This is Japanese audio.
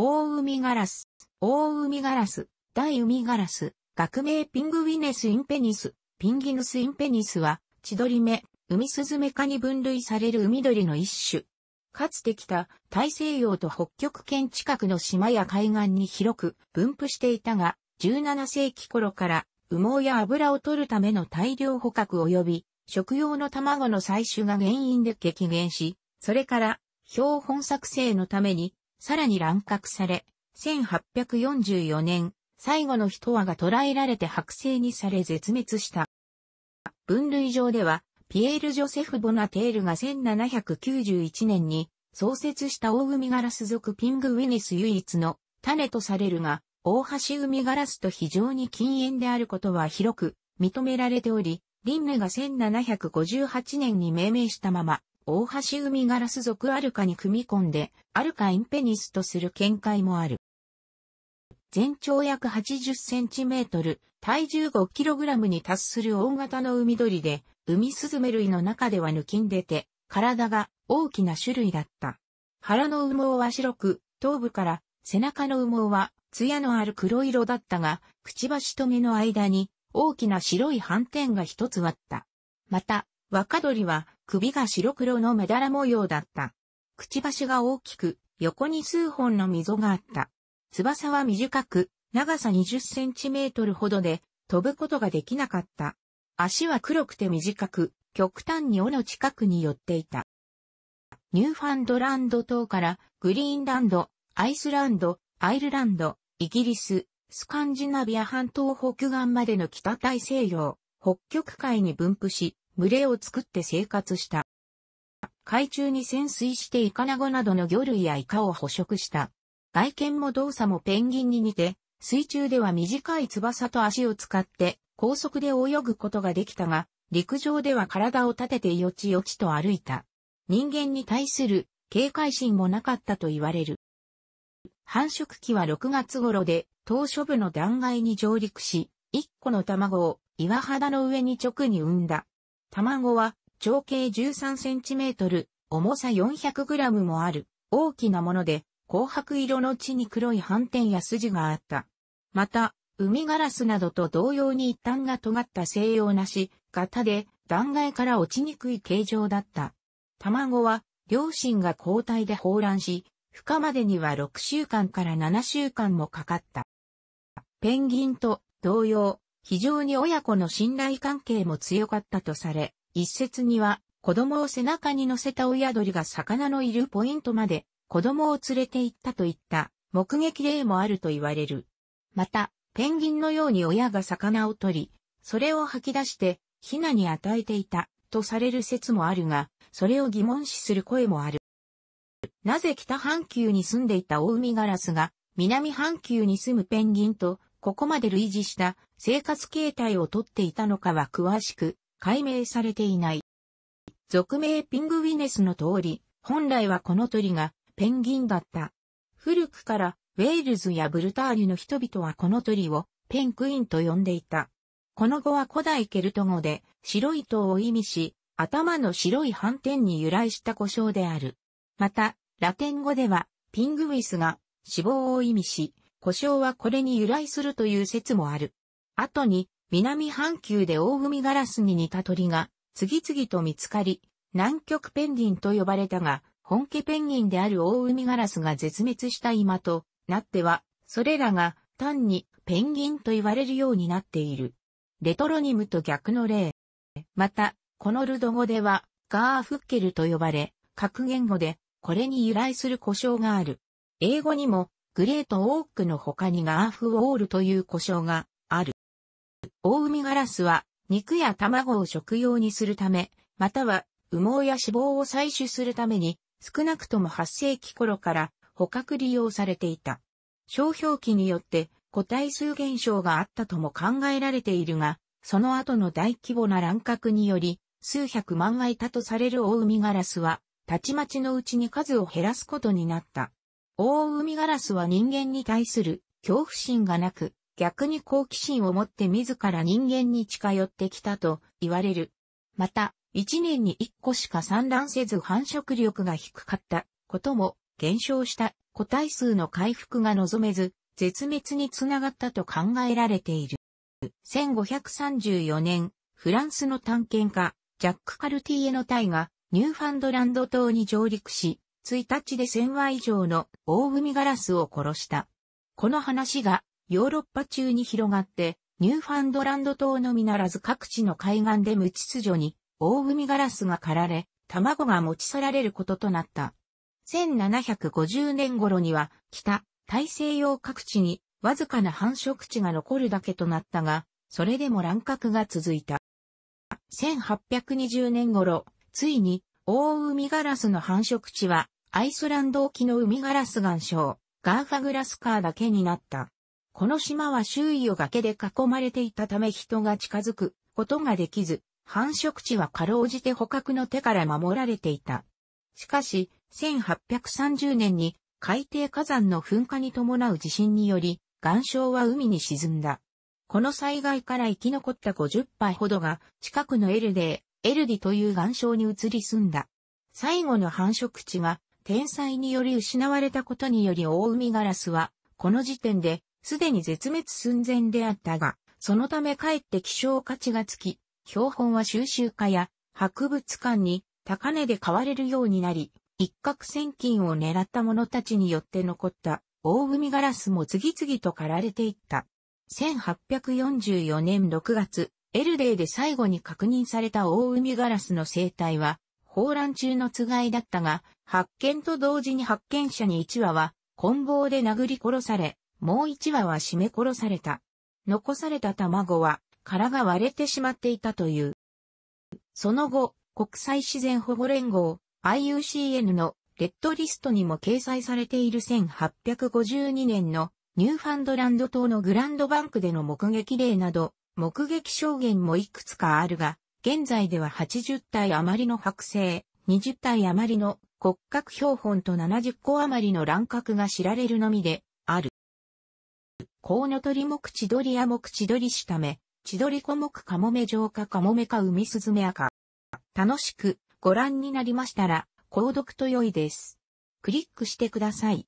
大海ガラス、大海ガラス、大海ガラス、学名ピングウィネスインペニス、ピンギヌスインペニスは、千鳥目、海スズメ科に分類される海鳥の一種。かつてた、大西洋と北極圏近くの島や海岸に広く分布していたが、17世紀頃から羽毛や油を取るための大量捕獲及び、食用の卵の採取が原因で激減し、それから、標本作成のためにさらに乱獲され、1844年、最後の一羽が捕らえられて剥製にされ絶滅した。分類上では、ピエール・ジョセフ・ボナテールが1791年に創設した大海ガラス属ピングウィニス唯一の種とされるが、大橋海ガラスと非常に禁煙であることは広く認められており、リンネが1758年に命名したまま大橋海ガラス属アルカに組み込んで、アルカインペニスとする見解もある。全長約8 0トル、体重5ラムに達する大型の海鳥で、海スズメ類の中では抜きんでて、体が大きな種類だった。腹の羽毛は白く、頭部から背中の羽毛は艶のある黒色だったが、くちばしと目の間に大きな白い斑点が一つあった。また、若鳥は首が白黒のメダラ模様だった。くちばしが大きく、横に数本の溝があった。翼は短く、長さ20センチメートルほどで、飛ぶことができなかった。足は黒くて短く、極端に尾の近くに寄っていた。ニューファンドランド島からグリーンランド、アイスランド、アイルランド、イギリス、スカンジナビア半島北岸までの北大西洋、北極海に分布し、群れを作って生活した。海中に潜水してイカナゴなどの魚類やイカを捕食した。外見も動作もペンギンに似て、水中では短い翼と足を使って高速で泳ぐことができたが、陸上では体を立ててよちよちと歩いた。人間に対する警戒心もなかったと言われる。繁殖期は6月頃で、島初部の断崖に上陸し、1個の卵を岩肌の上に直に産んだ。卵は長径 13cm、重さ 400g もある大きなもので、紅白色の地に黒い斑点や筋があった。また、海ガラスなどと同様に一端が尖った西洋なし、型で断崖から落ちにくい形状だった。卵は両親が交代で放卵し、孵化までには6週間から7週間もかかった。ペンギンと同様、非常に親子の信頼関係も強かったとされ、一説には子供を背中に乗せた親鳥が魚のいるポイントまで子供を連れて行ったといった目撃例もあると言われる。また、ペンギンのように親が魚を取り、それを吐き出してヒナに与えていたとされる説もあるが、それを疑問視する声もある。なぜ北半球に住んでいたオウミガラスが南半球に住むペンギンとここまで類似した生活形態をとっていたのかは詳しく解明されていない。俗名ピングウィネスの通り、本来はこの鳥がペンギンだった。古くからウェールズやブルターリュの人々はこの鳥をペンクインと呼んでいた。この語は古代ケルト語で白い塔を意味し、頭の白い斑点に由来した故障である。また、ラテン語ではピングウィスが死亡を意味し、故障はこれに由来するという説もある。後に南半球で大海ガラスに似た鳥が次々と見つかり、南極ペンギンと呼ばれたが、本家ペンギンである大海ガラスが絶滅した今となっては、それらが単にペンギンと言われるようになっている。レトロニムと逆の例。また、このルド語ではガーフッケルと呼ばれ、格言語でこれに由来する故障がある。英語にもグレートオークの他にガーフウォールという故障が大海ガラスは肉や卵を食用にするため、または羽毛や脂肪を採取するために少なくとも8世紀頃から捕獲利用されていた。商標期によって個体数減少があったとも考えられているが、その後の大規模な乱獲により、数百万がいたとされる大海ガラスは、たちまちのうちに数を減らすことになった。大海ガラスは人間に対する恐怖心がなく、逆に好奇心を持って自ら人間に近寄ってきたと言われる。また、一年に一個しか産卵せず繁殖力が低かったことも減少した個体数の回復が望めず、絶滅につながったと考えられている。1534年、フランスの探検家、ジャック・カルティエの隊がニューファンドランド島に上陸し、1日で1000羽以上の大海ガラスを殺した。この話がヨーロッパ中に広がって、ニューファンドランド島のみならず各地の海岸で無秩序に大海ガラスが狩られ、卵が持ち去られることとなった。1750年頃には北、大西洋各地にわずかな繁殖地が残るだけとなったが、それでも乱獲が続いた。1820年頃、ついに大海ガラスの繁殖地はアイスランド沖の海ガラス岩礁、ガーファグラスカーだけになった。この島は周囲を崖で囲まれていたため人が近づくことができず、繁殖地はかろうじて捕獲の手から守られていた。しかし、1830年に海底火山の噴火に伴う地震により、岩礁は海に沈んだ。この災害から生き残った50杯ほどが近くのエルデー、エルディという岩礁に移り住んだ。最後の繁殖地が天災により失われたことにより大海ガラスは、この時点ですでに絶滅寸前であったが、そのためかえって希少価値がつき、標本は収集家や博物館に高値で買われるようになり、一攫千金を狙った者たちによって残った大海ガラスも次々と狩られていった。1844年6月、エルデーで最後に確認された大海ガラスの生態は、放卵中のつがいだったが、発見と同時に発見者に一羽は、棍棒で殴り殺され、もう一羽は締め殺された。残された卵は殻が割れてしまっていたという。その後、国際自然保護連合 IUCN のレッドリストにも掲載されている1852年のニューファンドランド島のグランドバンクでの目撃例など、目撃証言もいくつかあるが、現在では80体余りの剥製、20体余りの骨格標本と70個余りの乱獲が知られるのみで、コウノトリ目千鳥や目千鳥しため、千鳥小目かもめ上かかもめか海すずめか。楽しくご覧になりましたら、購読と良いです。クリックしてください。